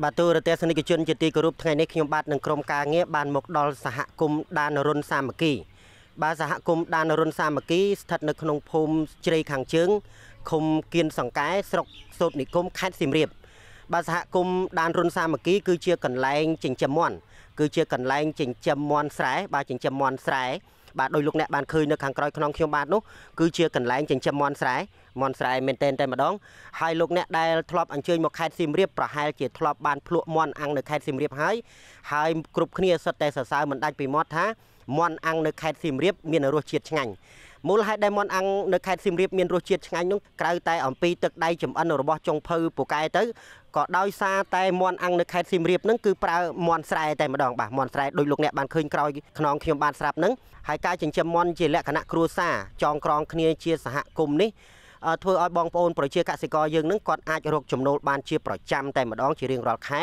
បាទទូរទស្សនិកជនជាទីគោរពថ្ងៃនេះខ្ញុំបាទនឹងក្រុមការងារបានមកដល់សហគមន៍ដានរុនសាមគ្គីបាទសហគមន៍ដានរុនសាមគ្គីស្ថិតនៅក្នុងភូមិជ្រៃខាងជើងឃុំគៀនសង្កែស្រុកសូតនិគមខេត្តសៀមរាបបាទសហគមន៍ដានរុនសាមគ្គីគឺជា កន្លែងចិញ្ចឹមមន់គឺជាកន្លែងចិញ្ចឹមមន់ស្រែបាទចិញ្ចឹមមន់ស្រែបាទដោយលោកអ្នកបានឃើញនៅខាងក្រោយខ្នងខ្ញុំបាទនោះគឺជាកន្លែងចិញ្ចឹមមន់ស្រែមន់ស្រែមែនទែនតែម្ដងហើយលោកអ្នកដែលធ្លាប់អញ្ជើញមកខេត្តសៀមរាបប្រហែលជាធ្លាប់បានភ្លក់មន់អាំងនៅខេត្តសៀមរាប ហើយហើយគ្រប់គ្នាសុទ្ធតែសរសើរមិនដាច់ពីមាត់ថាមន់អាំងនៅខេត្តសៀមរាប មានរសជាតិឆ្ងាញ់មូលហេតុដែលមន់អាំងនៅខេត្តសៀមរាបមានរសជាតិឆ្ងាញ់នោះក្រៅតែអំពីទឹកដៃចំអិនរបស់ចុងភៅពូកែទៅក៏ដោយសារតែមន់អាំងនៅខេត្តសៀមរាបហ្នឹងគឺប្រើមន់ស្រែតែម្ដងបាទមន់ស្រែដោយលោកអ្នកបានឃើញក្រោយខ្នងខ្ញុំបានស្រាប់ហ្នឹងហើយការចិញ្ចឹមមន់ជាលក្ខណៈគ្រួសារចងក្រងគ្នាជាសហគមន៍នេះធ្វើឲ្យបងប្អូនប្រជាកសិករយើងនឹងគាត់អាចរកចំណូលបានជាប្រចាំតែម្ដងជារៀងរាល់ខែ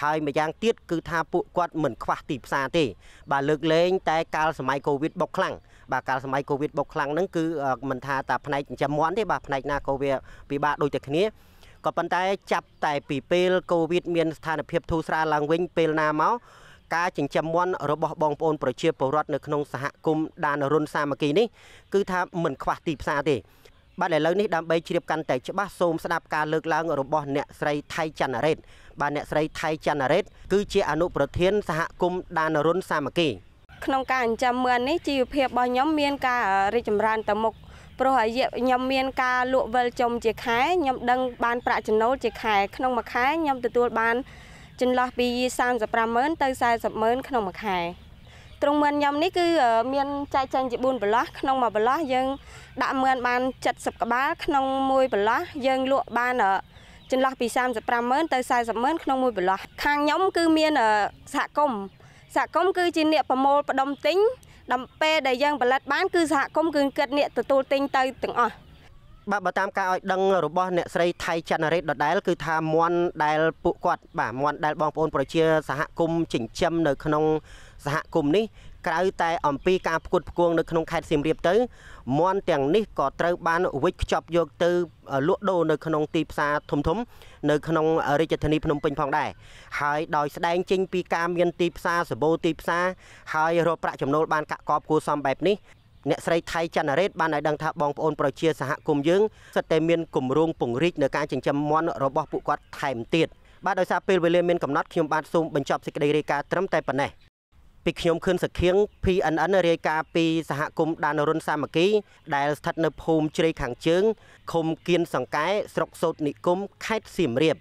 ហើយម្យ៉ាងទៀតគឺថាពួកគាត់មិនខ្វះទីផ្សារទេបាទលើកលែងតែកាលសម័យកូវីដបុកខ្លាំងបាទកាលសម័យកូវីដបុកខ្លាំងហ្នឹងគឺមិនថាតាផ្នែកចិញ្ចឹមមាន់ទេបាទផ្នែកណាក៏វាពិបាកដូចតែគ្នាក៏ប៉ុន្តែចាប់តែពីពេលកូវីដមានស្ថានភាពធូរស្រាលឡើងវិញពេលណាមកការចិញ្ចឹមមាន់របស់បងប្អូនប្រជាពលរដ្ឋនៅក្នុងសហគមន៍ដានរុនសាមគ្គីនេះគឺថាមិនខ្វះទីផ្សារទេបាទឥឡូវនេះដើម្បីជ្រាបកាន់តែច្បាស់សូមស្ដាប់ការលើកឡើង របស់ អ្នកស្រីថៃច័ន្ទរ៉េតបាទអ្នកស្រីថៃច័ន្ទរ៉េតគឺជាអនុប្រធាន សហគមន៍ដានរុន សាមគ្គីក្នុងការចិញ្ចឹមមឿននេះជីវភាពរបស់ខ្ញុំមានការរីកចម្រើនទៅមុខព្រោះអាយខ្ញុំមានការលក់វិលចំជាខែខ្ញុំដឹង បានប្រាក់ចំណូលជាខែក្នុងមួយខែខ្ញុំទទួលបានចន្លោះពី350,000ទៅ400,000ក្នុងមួយខែទ្រុងមឿនខ្ញុំនេះគឺ មានចែកចែងជា4បន្លោះក្នុងមួយបន្លោះយើងដាក់មឿនបាន70ក្បាលក្នុងមួយបន្លោះយើងលក់បានចន្លោះពី350000ទៅ400000ក្នុងមួយបន្លោះខាងខ្ញុំគឺមានសហគមន៍សហគមន៍គឺជាអ្នកប្រមូលផ្ដុំទិញដល់ពេលដែលយើងផលិតបានគឺសហគមន៍គឺគិតអ្នកទទួលទិញទៅទាំងអស់បាទបើតាមការឲ្យដឹងរបស់អ្នកស្រីថៃចន្ទរេតដដែល គឺថាមន់ដែលពួកគាត់បាទមន់ដែលបងប្អូន ប្រជាសហគមន៍ចិញ្ចឹមនៅក្នុងសហគមន៍នេះក្រៅតែអំពីការផ្គត់ផ្គង់នៅក្នុងខេត្តសៀមរាបទៅមន់ទាំងនេះក៏ត្រូវបានវិច្ខ្ចប់យកទៅលក់ដូរនៅក្នុងទីផ្សារធំធំនៅក្នុងរាជធានីភ្នំពេញផងដែរហើយដោយស្ដែងចេញពីការមានទីផ្សារសម្បូរទីផ្សារហើយរកប្រាក់ចំណូលបានកាក់កបគួរសមបែបនេះអ្នកស្រីថៃចន្ទរ៉េតបានឲ្យដឹងថាបងប្អូនប្រជាសហគមន៍យើងសិតតែមានគម្រោងពង្រីកនៅការចិញ្ចឹមមាន់របស់ពួកគាត់ ថែមទៀតបាទដោយសារពេលវេលាមានកំណត់ខ្ញុំបាទសូមបញ្ចប់សេចក្តីរាយការណ៍ត្រឹមតែប៉ុណ្ណេះពីខ្ញុំខឿនសខៀង PNN រាយការណ៍ពីសហគមន៍ដានរុនសាមគ្គីដែលស្ថិតនៅភូមិជ្រៃខាងជើងឃុំគៀនសង្កែស្រុកសោតនិគមខេត្តសៀមរាប